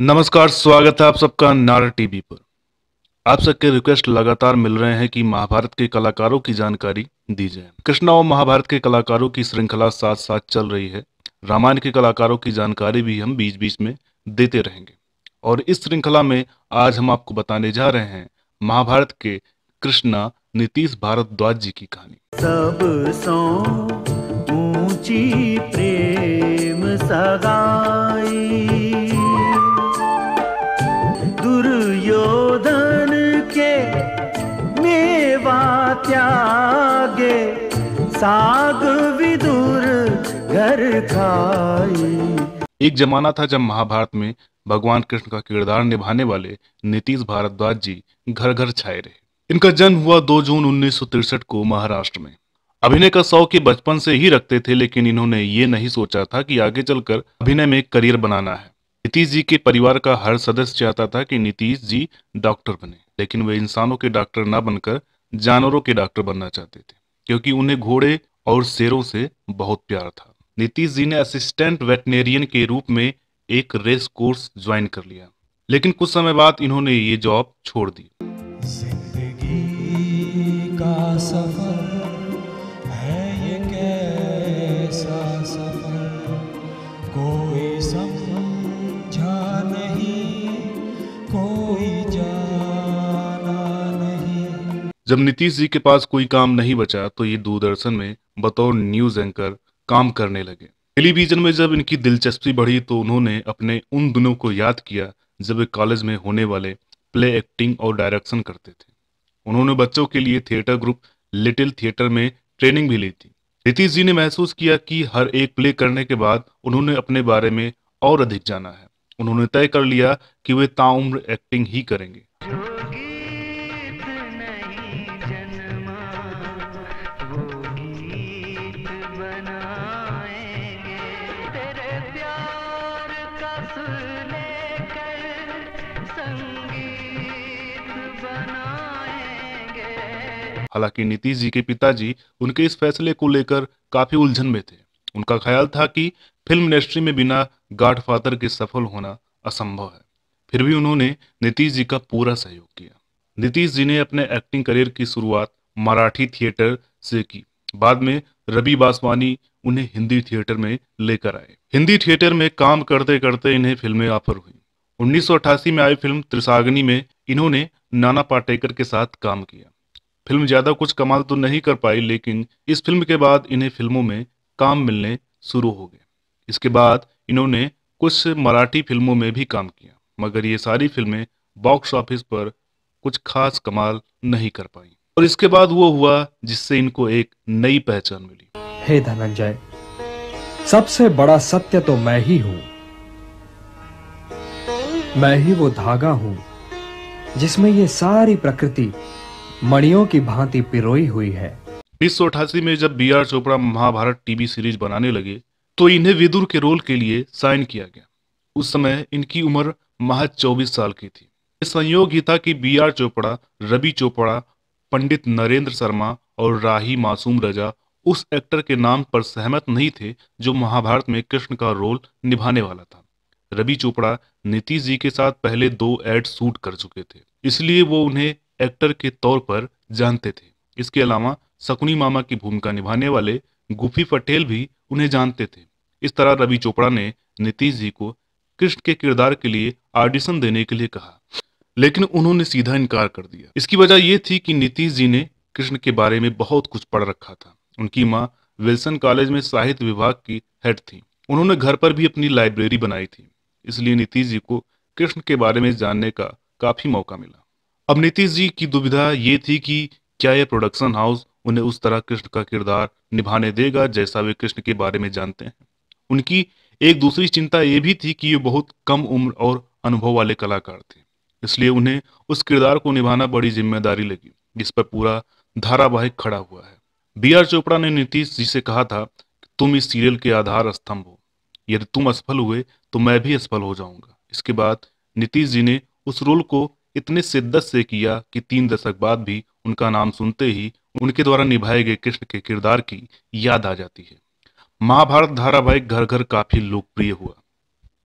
नमस्कार स्वागत है आप सबका नारा टीवी पर आप सबके रिक्वेस्ट लगातार मिल रहे हैं कि महाभारत के कलाकारों की जानकारी दी जाए कृष्णा और महाभारत के कलाकारों की श्रृंखला साथ साथ चल रही है रामायण के कलाकारों की जानकारी भी हम बीच बीच में देते रहेंगे और इस श्रृंखला में आज हम आपको बताने जा रहे हैं महाभारत के कृष्णा नीतीश भारद्वाज जी की कहानी सब ऊंची प्रेम सगा त्यागे साग विदुर घर खाई एक जमाना था जब महाभारत में भगवान कृष्ण का किरदार निभाने वाले नीतीश भारद्वाज जी घर घर छाए रहे इनका जन्म हुआ 2 जून उन्नीस को महाराष्ट्र में अभिनय का शौक ये बचपन से ही रखते थे लेकिन इन्होंने ये नहीं सोचा था कि आगे चलकर अभिनय में करियर बनाना है नीतीश जी के परिवार का हर सदस्य चाहता था कि नीतीश जी डॉक्टर बने लेकिन वे इंसानों के डॉक्टर न बनकर जानवरों के डॉक्टर बनना चाहते थे क्योंकि उन्हें घोड़े और शेरों से बहुत प्यार था नीतीश जी ने असिस्टेंट वेटनेरियन के रूप में एक रेस कोर्स ज्वाइन कर लिया लेकिन कुछ समय बाद इन्होंने ये जॉब छोड़ दी का सफर जब नीतीश जी के पास कोई काम नहीं बचा तो ये दूरदर्शन में बतौर न्यूज एंकर काम करने लगे टेलीविजन में जब इनकी दिलचस्पी बढ़ी तो उन्होंने अपने उन दिनों को याद किया जब वे कॉलेज में होने वाले प्ले एक्टिंग और डायरेक्शन करते थे उन्होंने बच्चों के लिए थिएटर ग्रुप लिटिल थिएटर में ट्रेनिंग भी ली थी नीतीश जी ने महसूस किया कि हर एक प्ले करने के बाद उन्होंने अपने बारे में और अधिक जाना है उन्होंने तय कर लिया कि वे ताउम्र एक्टिंग ही करेंगे हालांकि नीतीश जी के पिताजी उनके इस फैसले को लेकर काफी उलझन में थे उनका ख्याल था कि फिल्म इंडस्ट्री में बिना गॉडफादर के सफल होना असंभव है फिर भी उन्होंने नीतीश जी का पूरा सहयोग किया नीतीश जी ने अपने एक्टिंग करियर की शुरुआत मराठी थिएटर से की बाद में रवि बासवानी उन्हें हिंदी थिएटर में लेकर आए हिंदी थिएटर में काम करते करते इन्हें फिल्में ऑफर हुई उन्नीस में आई फिल्म त्रिसाग्नि में इन्होंने नाना पाटेकर के साथ काम किया फिल्म ज़्यादा कुछ कमाल तो नहीं कर पाई लेकिन इस फिल्म के बाद इन्हें फिल्मों में काम मिलने शुरू हो गए इसके बाद इन्होंने कुछ मराठी फिल्मों में भी काम किया मगर ये सारी फिल्में बॉक्स ऑफिस पर कुछ खास कमाल नहीं कर पाई और इसके बाद वो हुआ जिससे इनको एक नई पहचान मिली हे धनंजय सबसे बड़ा सत्य तो मैं ही हूं मैं ही वो धागा हूं जिसमें ये सारी प्रकृति मणियों की भांति पिरोई हुई है उन्नीस में जब B R Chopra Mahabharat TV series बनाने लगे तो इन्हें विदुर के रोल के लिए साइन किया गया उस समय इनकी उम्र महज चौबीस साल की थी संयोग ही था कि बी आर चोपड़ा रवि चोपड़ा पंडित नरेंद्र शर्मा और राही मासूम रजा उस एक्टर के नाम पर सहमत नहीं थे जो महाभारत में कृष्ण का रोल निभाने वाला था रवि चोपड़ा नीतीश जी के साथ पहले दो एड शूट कर चुके थे इसलिए वो उन्हें एक्टर के तौर पर जानते थे इसके अलावा सकुनी मामा की भूमिका निभाने वाले गुफी पटेल भी उन्हें जानते थे इस तरह रवि चोपड़ा ने नीतीश जी को कृष्ण के किरदार के लिए ऑडिशन देने के लिए कहा लेकिन उन्होंने सीधा इनकार कर दिया इसकी वजह यह थी कि नीतीश जी ने कृष्ण के बारे में बहुत कुछ पढ़ रखा था उनकी माँ विल्सन कॉलेज में साहित्य विभाग की हेड थी उन्होंने घर पर भी अपनी लाइब्रेरी बनाई थी इसलिए नीतीश जी को कृष्ण के बारे में जानने का काफी मौका मिला अब नीतीश जी की दुविधा ये थी कि क्या यह प्रोडक्शन हाउस उन्हें उस तरह कृष्ण का किरदार निभाने देगा जैसा वे कृष्ण के बारे में जानते हैं उनकी एक दूसरी चिंता ये भी थी कि ये बहुत कम उम्र और अनुभव वाले कलाकार थे इसलिए उन्हें उस किरदार को निभाना बड़ी जिम्मेदारी लगी जिस पर पूरा धारावाहिक खड़ा हुआ है बी आर चोपड़ा ने नीतीश जी से कहा था तुम इस सीरियल के आधार स्तंभ हो यदि तुम असफल हुए तो मैं भी असफल हो जाऊंगा इसके बाद नीतीश जी ने उस रोल को इतने शिद्दत से किया कि तीन दशक बाद भी उनका नाम सुनते ही उनके द्वारा निभाए गए कृष्ण के किरदार की याद आ जाती है महाभारत धारावाहिक घर घर काफी लोकप्रिय हुआ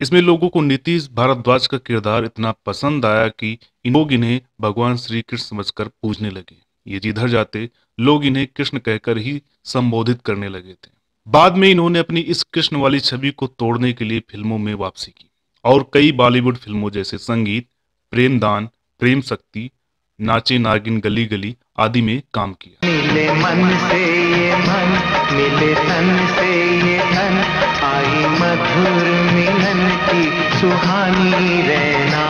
इसमें लोगों को नीतीश भारद्वाज का किरदार इतना पसंद आया कि लोग इन्हें भगवान श्री कृष्ण समझकर पूजने लगे ये जिधर जाते लोग इन्हें कृष्ण कहकर ही संबोधित करने लगे थे बाद में इन्होंने अपनी इस कृष्ण वाली छवि को तोड़ने के लिए फिल्मों में वापसी की और कई बॉलीवुड फिल्मों जैसे संगीत प्रेमदान प्रेम शक्ति नाचे नागिन गली गली आदि में काम किया मिले मन से ये मन मिले तन से ये तन आई मधुर मिलन की सुहानी रहना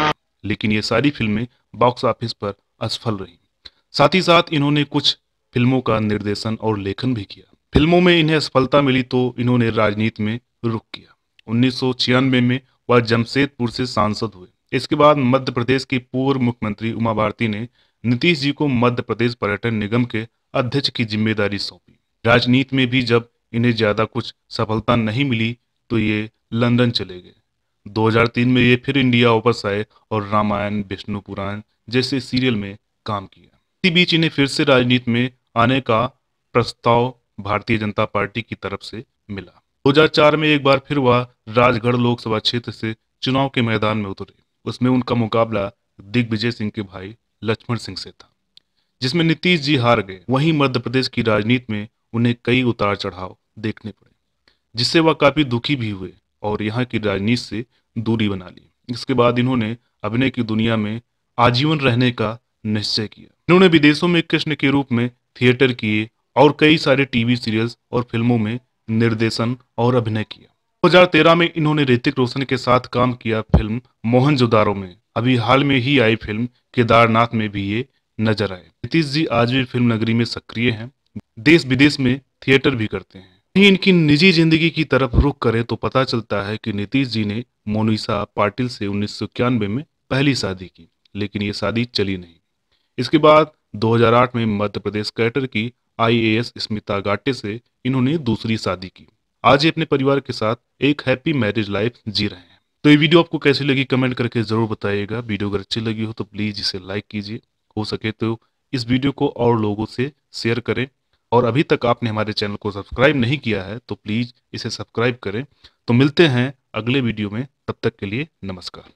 लेकिन ये सारी फिल्में बॉक्स ऑफिस पर असफल रही साथ ही साथ इन्होंने कुछ फिल्मों का निर्देशन और लेखन भी किया फिल्मों में इन्हें असफलता मिली तो इन्होंने राजनीति में रुख किया उन्नीस में वह जमशेदपुर से सांसद हुए इसके बाद मध्य प्रदेश की पूर्व मुख्यमंत्री उमा भारती ने नीतीश जी को मध्य प्रदेश पर्यटन निगम के अध्यक्ष की जिम्मेदारी सौंपी राजनीति में भी जब इन्हें ज़्यादा कुछ सफलता नहीं मिली तो ये लंदन चले गए 2003 में ये फिर इंडिया वापस आए और रामायण विष्णु पुराण जैसे सीरियल में काम किया इसी बीच इन्हें फिर से राजनीति में आने का प्रस्ताव भारतीय जनता पार्टी की तरफ से मिला 2004 में एक बार फिर वह राजगढ़ लोकसभा क्षेत्र से चुनाव के मैदान में उतरे उसमें उनका मुकाबला दिग्विजय सिंह के भाई लक्ष्मण सिंह से था जिसमें नीतीश जी हार गए वहीं मध्य प्रदेश की राजनीति में उन्हें कई उतार चढ़ाव देखने पड़े जिससे वह काफ़ी दुखी भी हुए और यहाँ की राजनीति से दूरी बना ली इसके बाद इन्होंने अभिनय की दुनिया में आजीवन रहने का निश्चय किया इन्होंने विदेशों में कृष्ण के रूप में थिएटर किए और कई सारे टीवी सीरियल्स और फिल्मों में निर्देशन और अभिनय किया 2013 में इन्होंने ऋतिक रोशन के साथ काम किया फिल्म मोहनजोदारो में अभी हाल में ही आई फिल्म केदारनाथ में भी ये नजर आए नीतीश जी आज भी फिल्म नगरी में सक्रिय हैं देश विदेश में थिएटर भी करते हैं इनकी निजी जिंदगी की तरफ रुख करें तो पता चलता है कि नीतीश जी ने मोनिसा पाटिल से उन्नीस में पहली शादी की लेकिन ये शादी चली नहीं इसके बाद 2008 में मध्य प्रदेश कैटर की आईएएस स्मिता गाटे से इन्होंने दूसरी शादी की आज ही अपने परिवार के साथ एक हैप्पी मैरिज लाइफ जी रहे हैं तो ये वीडियो आपको कैसी लगी कमेंट करके ज़रूर बताइएगा वीडियो अगर अच्छी लगी हो तो प्लीज़ इसे लाइक कीजिए हो सके तो इस वीडियो को और लोगों से शेयर करें और अभी तक आपने हमारे चैनल को सब्सक्राइब नहीं किया है तो प्लीज़ इसे सब्सक्राइब करें तो मिलते हैं अगले वीडियो में तब तक के लिए नमस्कार